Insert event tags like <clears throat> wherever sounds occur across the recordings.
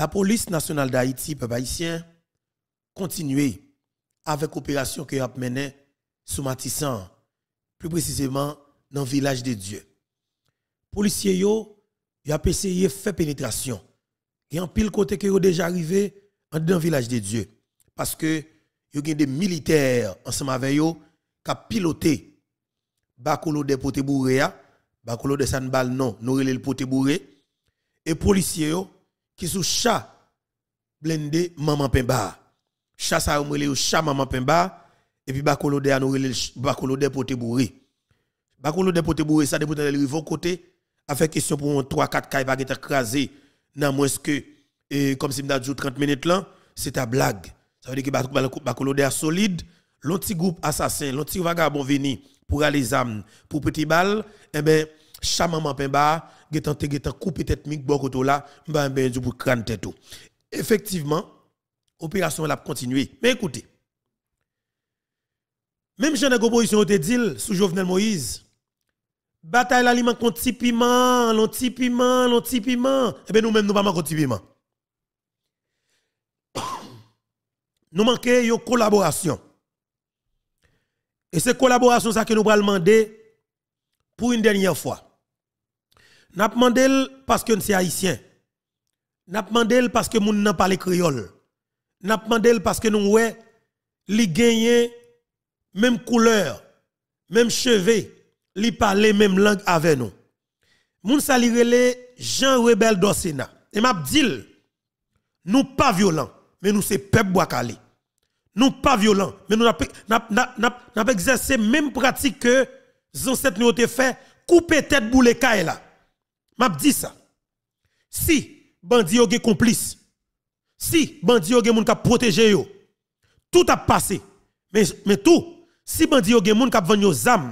La police nationale d'Haïti, peuple haïtien, continue avec l'opération que a menée sous Matissan, plus précisément dans le village de Dieu. Policiers yo, y a essayé faire pénétration. Et en pile côté que yo déjà arrivé dans le village de Dieu parce que yo gen des militaires ensemble avec yo qui piloté bakolo de Potebouréa, le bakolo de sanbal non, nous le pote et policiers qui sous chat blende maman pemba. Chat ça ou le chat maman pemba et puis bakolode a nous bakolode pote bourré. Bakolode pote bourré ça depuis le rivo côté a fait question pour 3 4 caille va être écrasé dans moins que et comme si m'da dit 30 minutes là, c'est ta blague. Ça veut dire que bakolode a solide, l'autre groupe assassin, l'autre vagabond vini pour aller les âmes pour petit bal et eh ben chat maman pemba getan te getan tête mic bon koto la, m'ba ben du crâne tête effectivement opération l'a continué. mais écoutez même j'en ai opposition te dit sous Jovenel Moïse bataille l'aliment contre petit piment l'on petit piment l'on petit piment et eh ben nous même nous pas de piment <coughs> nous manquons une collaboration. Et cette collaboration, ça que nous allons demander pour une dernière fois. N'a demandé parce que c'est haïtien. N'a demandé parce que moun n'a pas créole. N'a demandé parce que nous ouais li même couleur, même cheveux, li parler même langue avec nous. Moun sa li rele Jean Rebel Et m'a dit nous pas violents, mais nous c'est peuple Nous pas violents, mais nous n'avons exercé même pratique que les ancêtres nous ont fait couper tête les là. M'a dit ça. Si bandi yo gen complice, si bandi yo gen moun kap protéger yo, tout a passé. Mais mais tout, si bandi yo gen moun kap vann yo zam,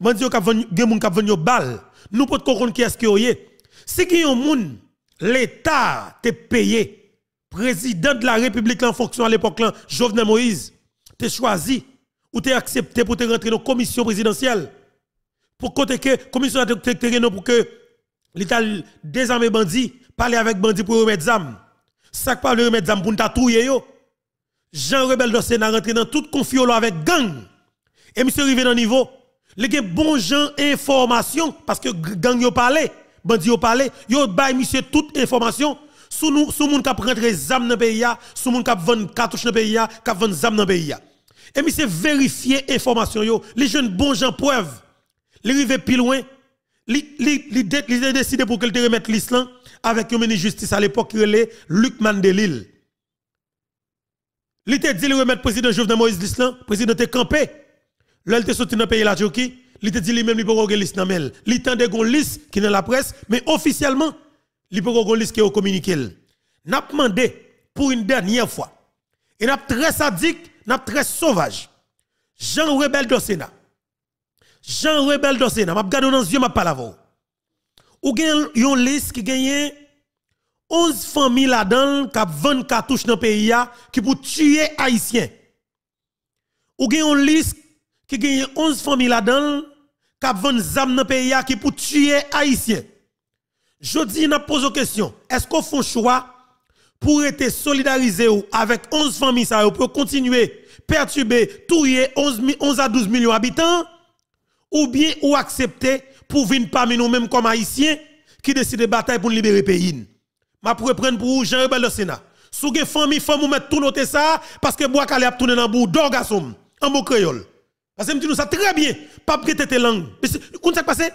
bandi yo kap gen moun kap vann yo bal, nous pas comprendre qui est-ce que yo Si gen yon moun l'état te payé président de la République en fonction à l'époque là, Jovenel Moïse, te choisi ou te accepté pour te rentrer dans la commission présidentielle. Pour côté que commission pour que L'Italie désarmer bandits, parler avec bandits pour remettre zam. Ça pas le remettre zam pour tatouer yo. Jean rebelle Dossé n'a rentré dans toute confiolo avec gang. Et monsieur Rivé dans niveau. Les gens bon gens information parce que gang yo parlé, bandi yo parlé, yo bail monsieur toute information sous nous sous moun k'ap rentre zam dans pays a, sous moun k'ap vendre Katouche dans pays a, k'ap vendre zam dans pays Et monsieur vérifier information yo, les jeunes bon gens preuve. Les rivé plus loin, il décidé pour qu'elle te remette l'islam avec un ministre justice à l'époque, Luc Mandelil. Il de dit remettre le président Jovenel Moïse l'islam, le président te campé. Là, il te sorti dans le pays de la Turquie, il te dit lui-même qu'il peut pas l'islam. Il t'a une qui est dans la presse, mais officiellement, il peut pas liste qui est au communiqué. N'a demandé pour une dernière fois. Et n'a très sadique, n'a très sauvage. Jean Rebelle de Sénat. Jean Rebel dossier, m'a regardé dans les yeux, m'a parlé avant. Ou gen yon liste qui gagne 11 familles là-dedans qui 20 cartouches dans le pays qui pour tuer haïtiens. Ou gen yon liste qui gagne 11 familles là-dedans 20 dans le pays qui pour tuer haïtiens. Je dis n'a pose question, est-ce qu'on fait choix pour être solidarisé avec 11 familles pour continuer à perturber tuer 11 à 12 millions d'habitants ou bien ou accepter pour venir parmi nous-mêmes comme haïtiens qui décident de bataille pour libérer le pays. Ma pour reprendre pour Jean Rebel le Sénat. Sous une famille femme ou mettre tout noter ça parce que vous allez a tourner dans bout d'or garçon en mot créole. Parce que me nous ça très bien, pas prêter tes langues. qui ça passé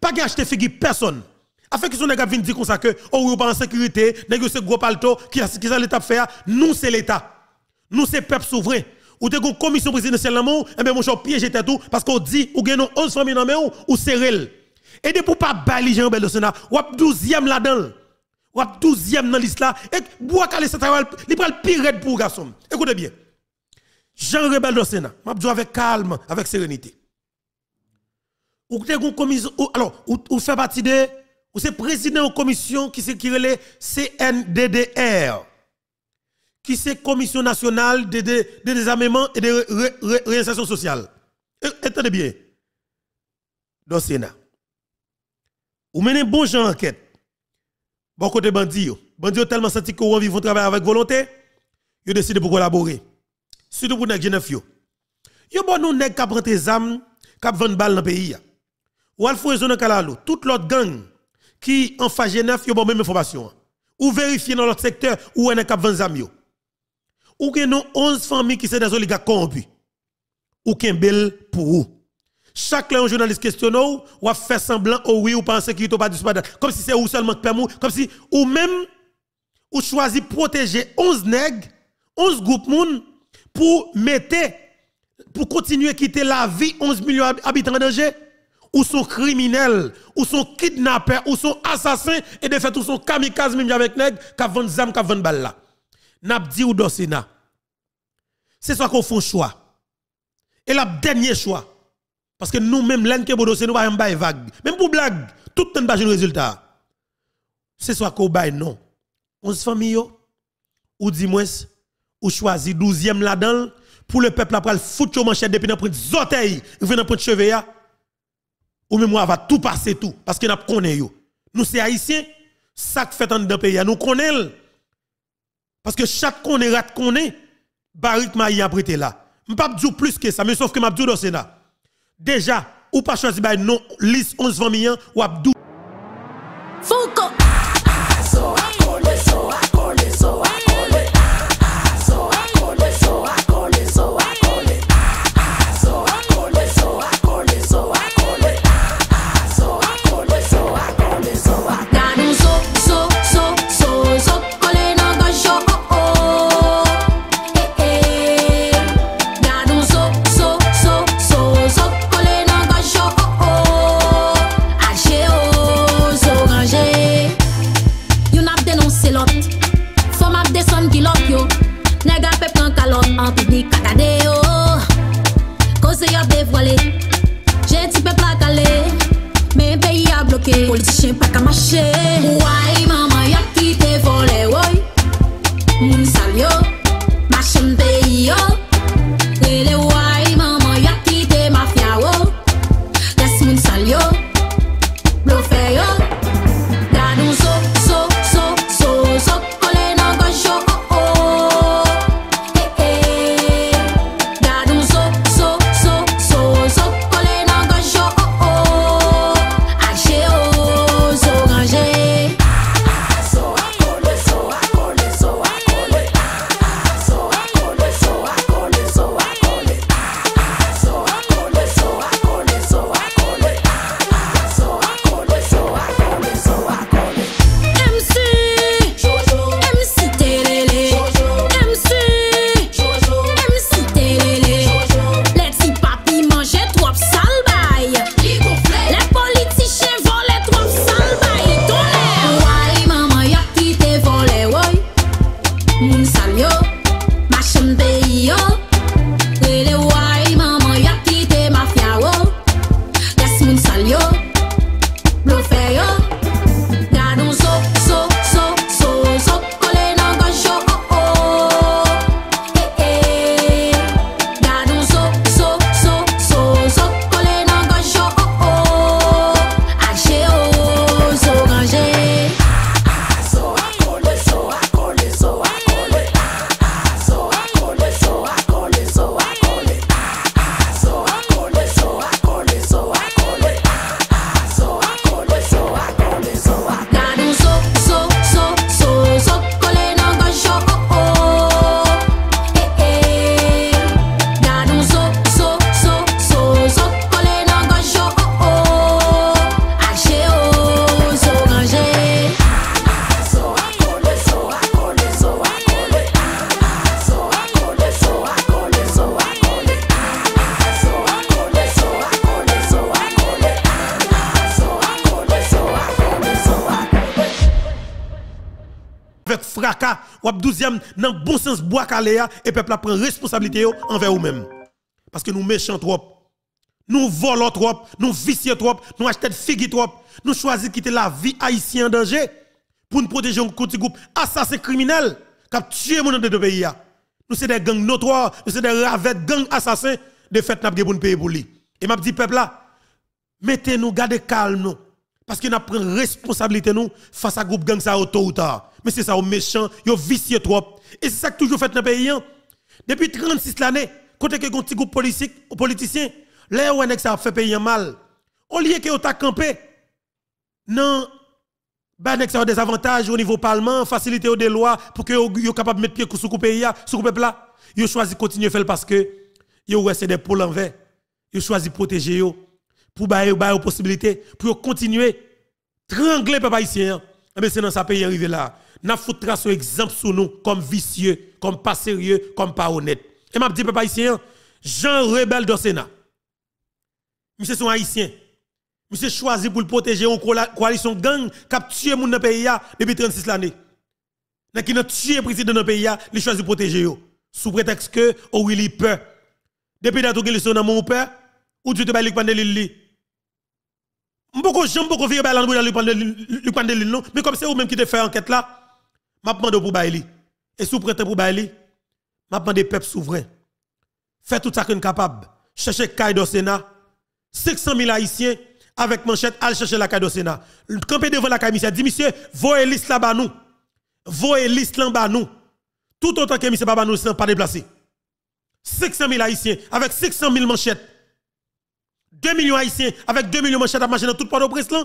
Pas acheter figure personne. Afin que son venus vienne dire comme ça que on oh, pas en sécurité, que c'est gros palto qui qui ça l'état faire, nous c'est l'état. Nous c'est peuple souverain ou te une commission présidentielle dans et eh bien mon piège tout, parce qu'on dit, ou gagne 11 familles dans mon, ou serrel. Et de pour pas bali Jean Bel Sénat, ou ap 12e là-dedans. Ou ap 12e dans liste et bois calé central, il prend le pire pour garçon. Écoutez bien. Jean Rebel de Sénat, m'a dit avec calme, avec sérénité. Ou te une commission, alors, ou, ou fait partie de, ou c'est président de commission qui se les CNDDR qui c'est Commission nationale de, désarmement et de réinsertion sociale. Entendez bien. Dans le Sénat. vous menez bon genre enquête. Bon côté bandit. Bandit tellement senti vous avez travail avec volonté, ils décident de collaborer. Surtout pour les G9. bon nous nèg qui prend des armes, qui balles dans le pays. Ou al foué zone kalalo, toute l'autre gangs qui en fait ont vous bon même information. Ou vérifiez dans l'autre secteur où vous avez 20 armes ou que non 11 familles qui sont les oligarques corrompus. Ou qu'un bel pour vous. Chaque un journaliste questionne ou, fait semblant ou oh oui ou pas en sécurité ou pas disparaître. Comme si c'est ou seulement qui comme si ou même ou choisi protéger 11 nègres, 11 groupes moun pour mettre pour continuer à quitter la vie 11 millions d'habitants en danger ou sont criminels, ou sont kidnappés, ou sont assassins, et de fait, ou sont kamikazes, même avec nègres, qui vendent zam, qui vendent balles n'a e dit ou dans Sénat. C'est soit qu'on fait choix. Et la dernier choix. Parce que nous-mêmes, l'un qui est nous avons un vague. Même pour blague, tout le temps, pas de résultat. C'est soit qu'on bail non. On se famille, ou dis moins, ou choisi 12e là-dedans, pour le peuple après le foutre au manchette depuis notre zoteille, vous dans le cheveu. ou même moi va tout passer tout parce que nous connaissons. Nous c'est haïtiens, ça fait en de pays, nous connaissons. Parce que chaque qu'on est rat qu'on est, Barik Maï a prêté là. pas dire plus que ça, mais sauf que je dit dans le Sénat. Déjà, ou pas choisi bah, non liste 11 20 millions ou abdou ¡Yo! wap 12 bon sens bois caléa et peuple prend responsabilité envers eux-mêmes. Parce que nous méchants trop. Nous volons trop, nous vicieux trop, nous achetons figues trop, nous choisissons de quitter la vie haïtienne en danger pour nous protéger un petit groupe assassin criminel qui a tué mon de deux pays. Nous sommes des gangs notoires, nous sommes des ravettes, gangs assassins de fait n'a pas pour nous payer pour lui. Et m'a dit peuple là, mettez-nous, gardez calme parce que nous pris responsabilité nous face à groupe gang ça tôt ou tard. Mais c'est ça, sont méchants, yo vicieux trop. Et c'est ça que toujours fait dans le pays. Hein. Depuis 36 l'année, quand il y a un petit groupe politiciens, là où ça fait pays mal, au lieu que vous campé, non, ben, ça a des avantages au niveau parlement, facilité des lois pour que vous soyez capable de mettre pied sous le pays, sous le peuple là. Vous choisi de continuer à faire parce que vous c'est des pôles envers. Vous choisi de protéger vous pour bailler les possibilités, pour continuer trangler les haïtien mais c'est dans sa pays arrivé là n'a foutu son exemple sur nous comme vicieux comme pas sérieux comme pas honnête et m'a dit peuple haïtien Jean rebelle dans le Sénat monsieur son haïtien monsieur choisi pour le protéger une coalition gang qui a tué moun pays depuis 36 l'année nan qui a tué président dans pays il choisi protéger yo sous prétexte que ou il peur depuis que le son dans mon père ou tu te de de li Beaucoup ne gens, beaucoup de lui prendre de l'île, non. Mais comme c'est vous-même qui te fait enquête là, m'a demandé pour Bailly Et sous prêtez pour je m'a demandé peuple souverain. Faites tout ça qu'on est capable. Cherchez Kaido Sénat. 500 000 Haïtiens avec manchette, allez chercher la Kaido Sénat. Campez devant la commissaire Dit, monsieur, voyez liste là-bas nous. Voyez l'Islam là-bas nous. Tout autant que monsieur Baba nous, pas déplacé. 600 000 Haïtiens avec 600 000 manchettes. 2 millions haïtiens avec 2 millions manchettes à marcher dans tout port au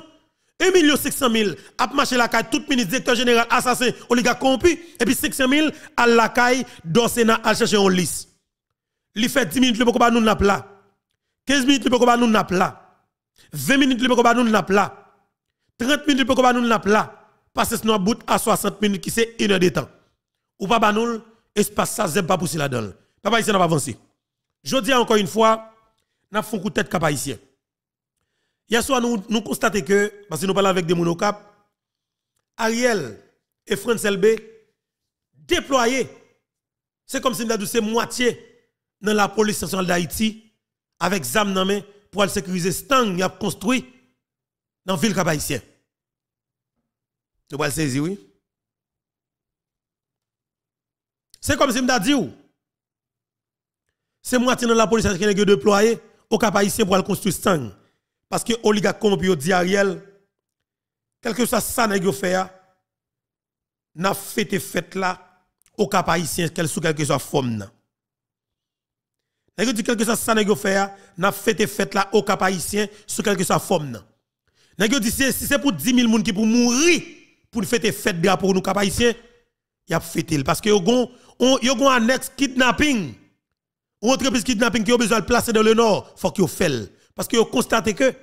1 million 500 000 à marcher la caille, tout ministre, directeur général, assassin, oligarque corrompu. Et puis 500 000 à la caille, dans le Sénat, à chercher en lice... Il fait 10 minutes, pour pas nous n'a là. 15 minutes, pour pas nous n'a là. 20 minutes, pour pas nous n'a là. 30 minutes, pour pas nous n'a pas... Parce que nous bout à 60 minutes, qui c'est une heure de temps. Ou pas, nous, espace ça, c'est pas pousser la donne. Papa, ici, n'a pas avancé. Je dis encore une fois, n'a font coup de tête cap haïtien. Hier soir, nous, constatons que, parce que nous parlons avec des monocap, Ariel et France LB déployés, c'est comme si nous avons moitié dans la police nationale d'Haïti avec ZAM dans pour aller sécuriser Stang qui a construit dans la ville cap haïtien. Nous allons saisir, oui. C'est comme si nous avons dit, c'est moitié dans la police nationale qui est déployé au cap haïtien pour construire sang. Parce que oligarque puis dit Ariel, quel que soit ça nèg yo faire, n'a fêté fête là au cap haïtien quelle soit quelque soit forme là. Nèg quel quelque soit ça nèg yo faire, n'a fêté fête là au cap haïtien sous quelque soit forme là. Nèg dit si c'est pour 10 000 moun qui pour mourir pour fêter fête drapeau nous cap haïtien, y a fêté parce que yo gon yo gon annexe kidnapping entreprise kidnapping qui a besoin de placer dans le nord, faut qu'il fasse. Parce que vous constatez que,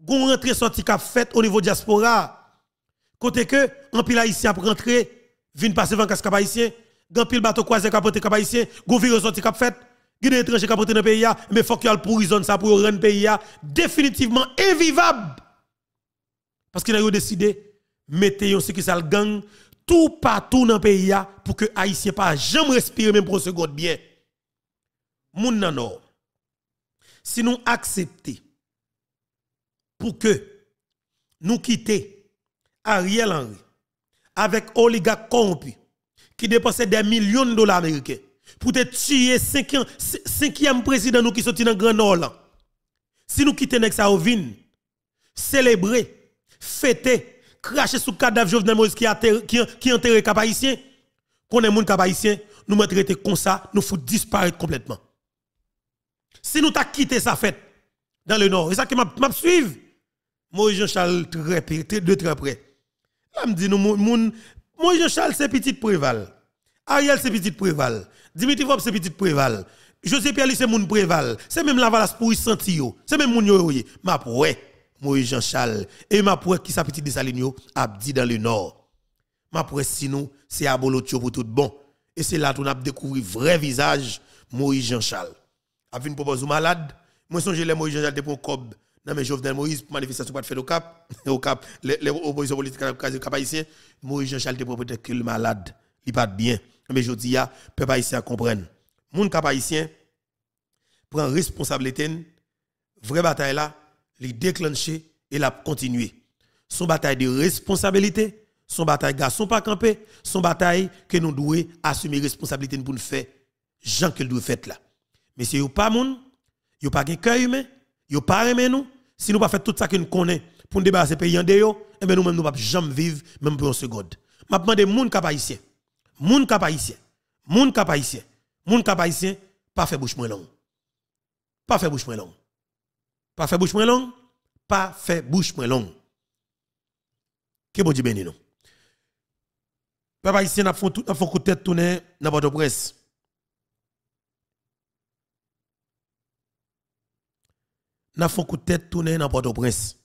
gon rentre sorti qu'a fait au niveau diaspora, côté que, en pile haïtien pour rentrer, vin passer 20 casque haïtien, gon pile bateau croisé capoté k'ap haïtien, gon virus sorti cap fait, gon étranger capoté dans le pays, mais faut qu'il y ait pour ça pour rendre le pays définitivement invivable. Parce qu'il a décidé, mettez yon ce qui ça gang, tout partout dans le pays pour que haïtien pas jamais respirer même pour seconde bien. Si nous acceptons pour que nous quittions Ariel Henry avec oligarques corrompus qui dépensait des millions de dollars américains pour te tuer cinquième, e président nous qui sorti dans Grand Nord. Si nous quittons Ovin, célébrer, fêter, cracher sous cadavre Jovenel Moïse qui, qui, qui enterré cap qu'on est mon cap nous mettons comme ça, nous faut disparaître complètement. Si nous t'a quitté sa fête dans le nord, et ça qui m'a suivi, Moïse Jean-Charles très, de très près. Là, me dit, nous, Moïse Jean-Charles, c'est petit préval. Ariel, c'est petit préval. Dimitri Vop, c'est petit préval. José Pierre, c'est mon préval. C'est même la valasse pour y sentir. C'est même mon yoye. Ma poué, Moïse Jean-Charles. Et ma poué qui sa petite a dit dans le nord. Ma poué, sinon, c'est abolotio pour tout bon. Et c'est là qu'on a découvert vrai visage Moïse Jean-Charles a une proposition aux malades. Moi, songe les Moïse jean Charles pour Cob. Non, mais Jovenel Moïse, manifestation pas fait au Cap. <laughs> Au Cap, les oppositions politiques au Cap haïtien. Moïse jean Charles pour peut-être que le malade, il pas bien. Mais je dis, le peuple haïtien comprendre Moun Cap haïtien prend responsabilité. Vraie bataille là, il déclencher et la continuer. Son bataille de responsabilité, son bataille garçon pas campé, son bataille que nous devons assumer responsabilité pour nous faire. Jean que nous devons faire là. Mais si vous pas moun, vous pas de cœur humain, vous pas aimé nous, si nous pas fait tout ça que nous connaissons pour nous débarrasser pays en dehors, eh ben nous même nous pas jamais vivre même pour un seconde. M'a demandé moun ka haïtien. Moun monde haïtien. Moun ka haïtien. Moun ne haïtien pas fait bouche moins long. Pas fait bouche moins long. Pas fait bouche moins long. Pas fait bouche moins long. Que bon Dieu nous. Papa ici, n'a font tout n'a font côté presse. n'a fait coup tête tourner dans Port-au-Prince.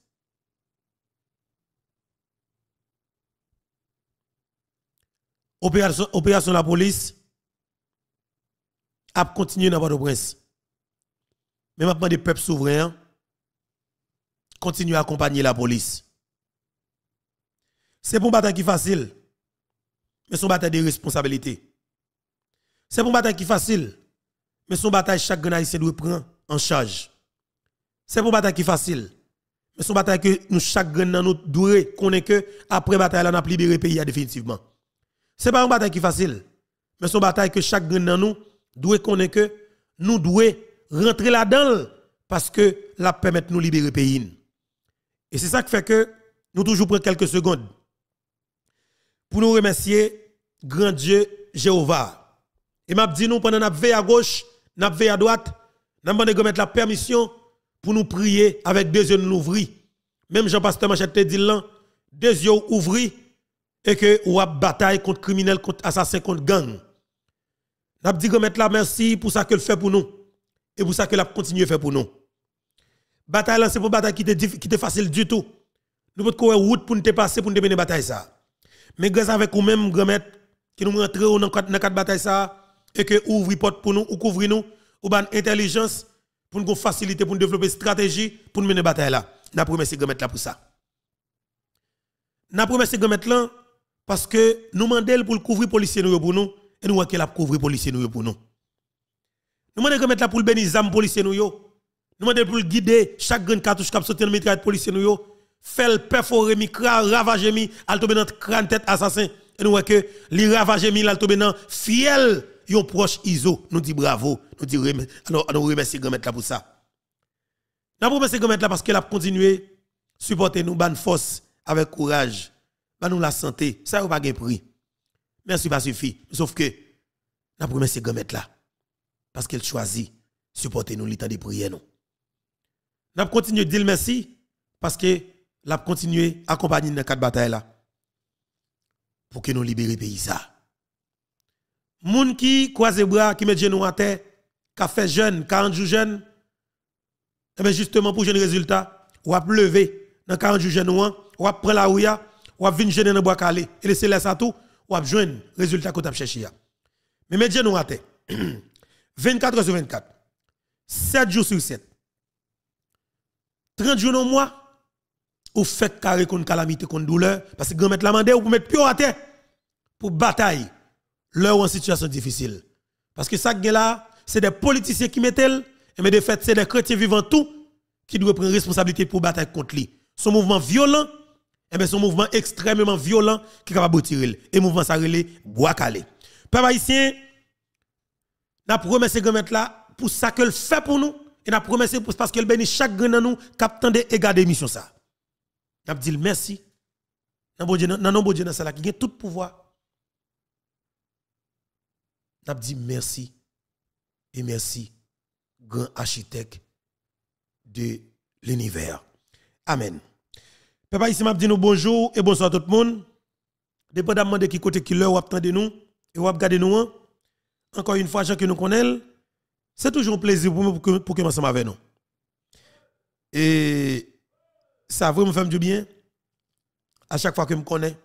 Opération, opération la police a continué dans Port-au-Prince. Mais maintenant, des peuples souverains continuent à accompagner la police. C'est pour un bataille qui facile, mais son bataille de responsabilité. C'est pour bataille qui facile, mais son bataille chaque Haïtien doit prendre en charge. C'est une bataille qui facile. Mais une bataille que nous chaque grain dans nous doué qu'on que après bataille, nous a libéré le pays définitivement. C'est pas une bataille qui facile. Mais une bataille que chaque grain dans nous, doit qu'on que nous devons rentrer là-dedans parce que la permet nous libérer le pays. Et c'est ça qui fait que nous toujours prenons quelques secondes pour nous remercier, grand Dieu Jéhovah. Et m'a dit nous, pendant nous à gauche, nous à droite, nous demandé de mettre la permission pour nous prier avec deux yeux nous Même Jean-Pasteur Machette te dit là, deux yeux ouvris et que ou a bataille contre criminels, contre assassins, contre gangs. N'a dit remettre la merci pour ça que le fait pour nous et pour ça que l'a continué faire pour nous. Bataille là pas une bataille qui était facile du tout. Nous pouvons de route pour nous passer pour nous mener bataille ça. Mais grâce avec vous même grand qui nous rentrer dans quatre bataille ça et que les porte pour nous ou couvre nous ou ban intelligence pour nous faciliter, pour nous développer une stratégie, pour nous mener bataille là. N'a Grand mettre là pour ça. N'a Grand mettre là parce que nous demandons pour couvrir les policiers pour nous et nous voyons couvrir les policiers pour nous. Nous demandons mettre là pour bénir les policiers nous. Nous demandons pour guider chaque grande cartouche qui a sauté dans le mitraille policiers nous. Faire perforer mi ravager mi, al tomber dans crâne tête assassin. Et nous voyons que les ravager mi, al tomber dans fiel yon proche ISO, nous dit bravo, nous dit remercie, alors là pour ça. Nous remercions grand là parce qu'elle a continué supporter nous ban force avec courage, ban nous la santé, ça n'a pas gain prix. Merci pas suffit, sauf que nous remercions grand là parce qu'elle choisit supporter nous l'état de prière nous. Nous à dire merci parce que a continué accompagner dans quatre batailles là pour que nous libérions le pays moun qui croise les bras, qui met genou à terre, qui fait jeune, 40 jours jeune, et eh bien justement pour jeune résultat, ou à lever dans 40 jours jeune ou à prendre la ou à venir jeune dans bois calé, et laisser laisser à tout, ou à joindre résultat que tu as cherché. Mais met genou à terre, 24 heures sur 24, 7 jours sur 7, 30 jours au mois, ou fait carré contre calamité, contre douleur, parce que grand mettre la mandé ou pour mettre pio à terre, pour bataille leur en situation difficile. Parce que ça, là, c'est des politiciens qui mettent mais de fait, c'est des chrétiens vivants tout qui doivent prendre responsabilité pour battre contre lui. Son mouvement violent, et bien son mouvement extrêmement violent qui est capable de tirer. Et le mouvement ça relé, bois calé. Peuple haïtien, n'a promesse que là pour ça que le fait pour nous et n'a promesse pour parce qu'elle bénit chaque dans nous captant de égards d'émission. ça. N'a dit merci. Nous bon Dieu, non, a tout pouvoir n'a dit merci et merci, grand architecte de l'univers. Amen. Papa, ici, je dit nous bonjour et bonsoir à tout le monde. Dépendamment de qui côté qui l'heure ou de nous et ou de nous, hein. encore une fois, qui nous connaissent, c'est toujours un plaisir pour nous que, pour que ensemble avec nous. Et ça vraiment fait du bien. À chaque fois que je me connais,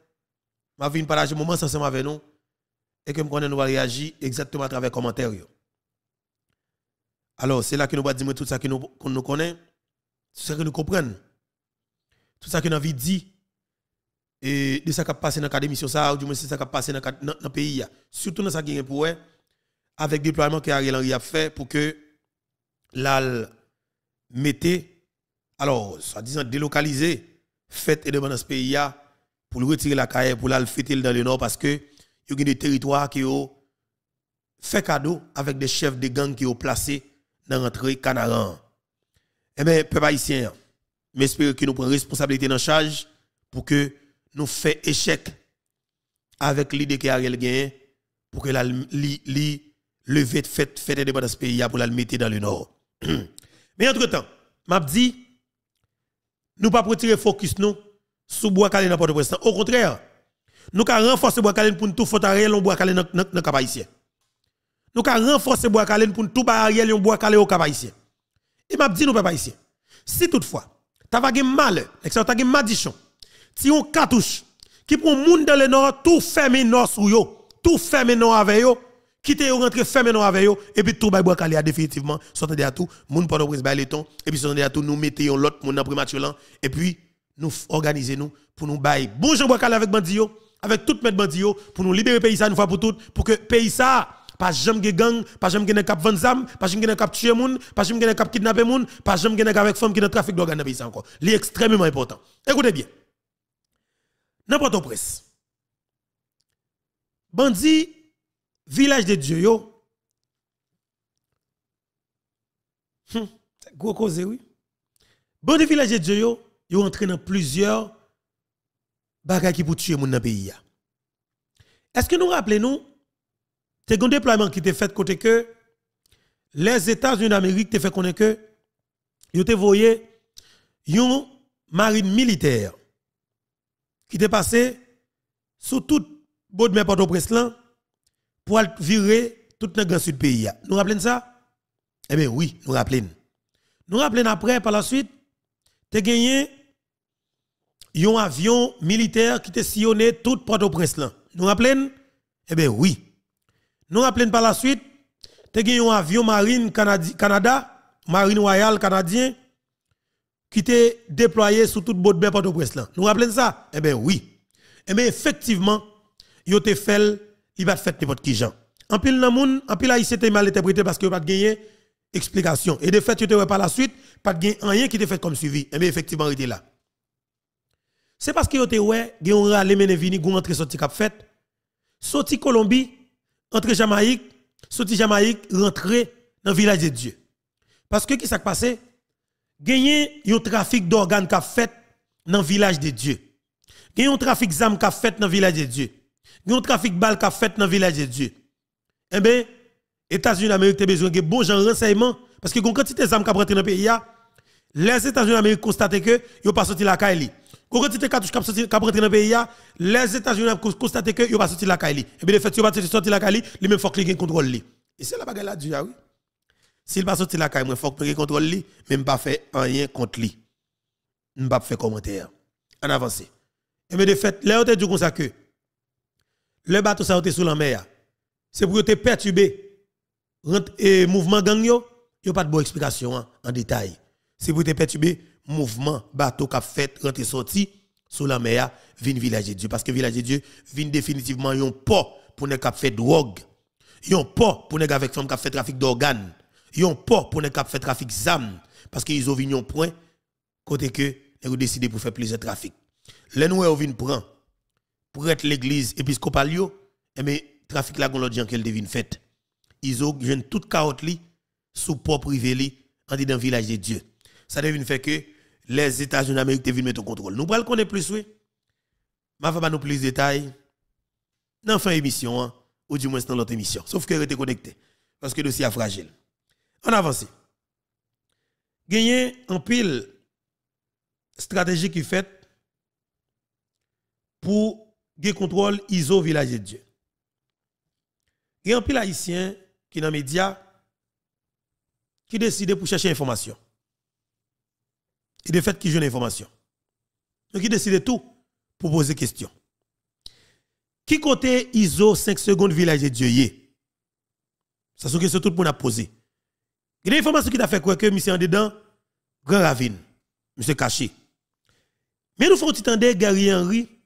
ma vie partage moment ensemble avec nous et que nous va réagir exactement à travers les commentaires. Alors, c'est là que nous allons dire tout ça que nous, nous connaissons, tout ça que nous comprenons, tout ça que nous avons dit, et de ce qui a passé dans l'académie sur ça, ou du moins c'est ce qui a passé dans le pays, surtout dans ce qui est pour avec le déploiement que Ariel Henry a fait pour que l'AL mette, alors, soi-disant délocaliser, fête et demande ce pays pour lui retirer la carrière, pour l'AL fêter dans le nord parce que y a des territoires qui ont fait cadeau avec des chefs de gang qui ont placé dans l'entrée Canaran. Eh bien, peuple haïtien, j'espère que nous prenons responsabilité dans charge pour que nous fassions échec avec l'idée qui Ariel gagne pour que la li, levée de fête fête indépendance pays pour la mettre dans le nord. <clears throat> Mais entre-temps, m'a dit nous pas retirer focus nous sous bois calé n'importe quoi. Au contraire, nous avons renforcé bois calen pour tout faire Ariel on bois calen dans dans cap haïtien. Nous avons renforcé bois calen pour tout faire Ariel on bois calen au cap haïtien. Et m'a dit nous peuple haïtien. Si toutefois, tu as malheur, et que tu as madichon, si on cartouche qui prend monde dans le nord tout fermé nord sous yo, tout fermé nord avec yo, quitter ou rentrer fermé non avec yo et puis tout bail bois calé définitivement sortez à tout moun pendant prise bail ton et puis sortez à tout nous mettons l'autre moun dans prématuré et puis nous organisons nous pour nous bail Bonjour Jean bois calé avec bandi yo avec tout mes bandi pour nous libérer pays ça une fois pour toutes pour que pays ça pas jamais gang pas jamais de cap zam pas jamais gagne cap tuer moun pas jamais gagne cap kidnapper moun pas jamais gagne avec femme qui dans trafic d'organes dans pays encore c'est extrêmement important écoutez bien n'importe presse bandi village de dieu yo hum, gros cause oui bandi village de dieu yo yo entré dans plusieurs bagay qui pour tuer moun pays Est-ce que nous rappelons nous c'est un déploiement qui était fait côté que les États-Unis d'Amérique te fait connaître que ils te voyé une marine militaire qui t'est passé sous toute bord de Port-au-Prince pour virer tout le grand sud pays. Nous rappelons ça Eh bien oui, nous rappelons. Nous rappelons après par la suite tu gagné un avion militaire qui te sillonné tout Port-au-Prince là. Nous rappelons Eh bien oui. Nous rappelons par la suite, te gen un avion marine Canada, marine royale canadien qui te déployé sur toute de Port-au-Prince là. Nous rappelons ça Eh bien oui. Eh bien effectivement, il a fait il va faire n'importe qui gens. En pile dans monde, en pile il était mal interprété parce qu'il pas gagné explication. Et de fait, tu te vois par la suite, pas de rien qui te fait comme suivi. Eh bien effectivement, il était là. C'est parce que yote ouais, gen on rale mené vini gon entre sorti cap fait. Sorti Colombie, entre Jamaïque, sorti Jamaïque, rentrer dans le village de Dieu. Parce que qui s'est passé Gagné un trafic d'organes cap fait dans village de Dieu. Gagné un trafic d'armes cap fait dans village de Dieu. Gagné un trafic balles cap fait dans le village de Dieu. Eh bien, États-Unis d'Amérique ont besoin de bon genre renseignement parce que quand quantité d'armes cap rentré dans le pays les États-Unis d'Amérique constatent que ils pas sorti la caille quand quantité de dans le pays, les États-Unis ont constaté qu'il n'ont pas sorti la Kali. Et eh bien, le fait qu'ils n'ont pas sorti la Kali, ils ne faut qu'ils aient contrôle. Et c'est la bagarre là du ah oui. S'il pas sorti la Kali, il faut qu'ils aient contrôle, mais même pas fait rien contre lui. Il ne pas fait commentaire. En avance. Et eh bien, de fait, les dit du ça que le bateau ça sous la mer, c'est pour te perturbé. Et mouvement gang, il n'y a pas de bonne explication hein, en détail. C'est pour te perturbé mouvement bateau a fait rentrer sorti sous la mer vin village de Dieu parce que village de Dieu vin définitivement yon pas pour ne cap fait drogue Yon pas pour ne avec femme qui fait trafic d'organes Yon pas pour ne cap fait trafic zam parce qu'ils ont vinn point côté que ont décidé pour faire plus de trafic les nous vinn prend pour être l'église épiscopale Mais et eh mais trafic la gon qu'elle devine fait ils ont jeune toute carotte li sous port privé li en dans village de Dieu ça devine fait que les États-Unis d'Amérique te viennent mettre contrôle. Nous le connaître plus, oui. Ma femme nous plus de détails dans fin émission, hein, ou du moins dans l'autre émission. Sauf que était connecté, parce que le dossier est fragile. On avance. Gagné en pile stratégie qui fait pour gagner contrôle ISO village de Dieu. Gagné en pile haïtien qui dans les médias qui décide pour chercher information et de fait qui joue l'information. Donc il décide tout pour poser question. Qui côté ISO 5 secondes village de Dieu Ça c'est question tout le monde a posé. Il y a information qui a fait quoi que M. en dedans grand ravine monsieur caché. Mais nous faut entendre Gary Henry